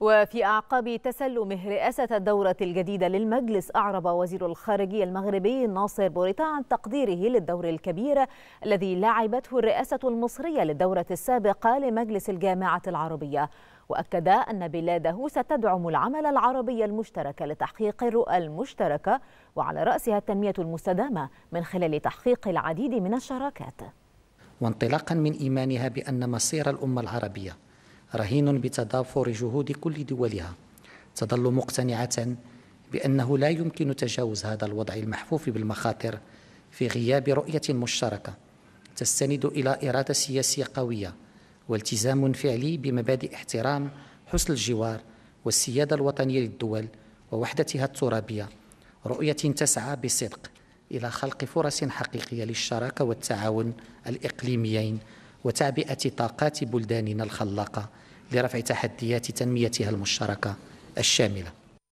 وفي أعقاب تسلمه رئاسة الدورة الجديدة للمجلس أعرب وزير الخارجية المغربي ناصر بوريتا عن تقديره للدور الكبير الذي لعبته الرئاسة المصرية للدورة السابقة لمجلس الجامعة العربية وأكد أن بلاده ستدعم العمل العربي المشترك لتحقيق الرؤى المشتركة وعلى رأسها التنمية المستدامة من خلال تحقيق العديد من الشراكات وانطلاقا من إيمانها بأن مصير الأمة العربية رهين بتضافر جهود كل دولها تظل مقتنعة بأنه لا يمكن تجاوز هذا الوضع المحفوف بالمخاطر في غياب رؤية مشتركة تستند إلى إرادة سياسية قوية والتزام فعلي بمبادئ احترام حسن الجوار والسيادة الوطنية للدول ووحدتها الترابية رؤية تسعى بصدق إلى خلق فرص حقيقية للشراكة والتعاون الإقليميين وتعبئة طاقات بلداننا الخلاقة لرفع تحديات تنميتها المشتركة الشاملة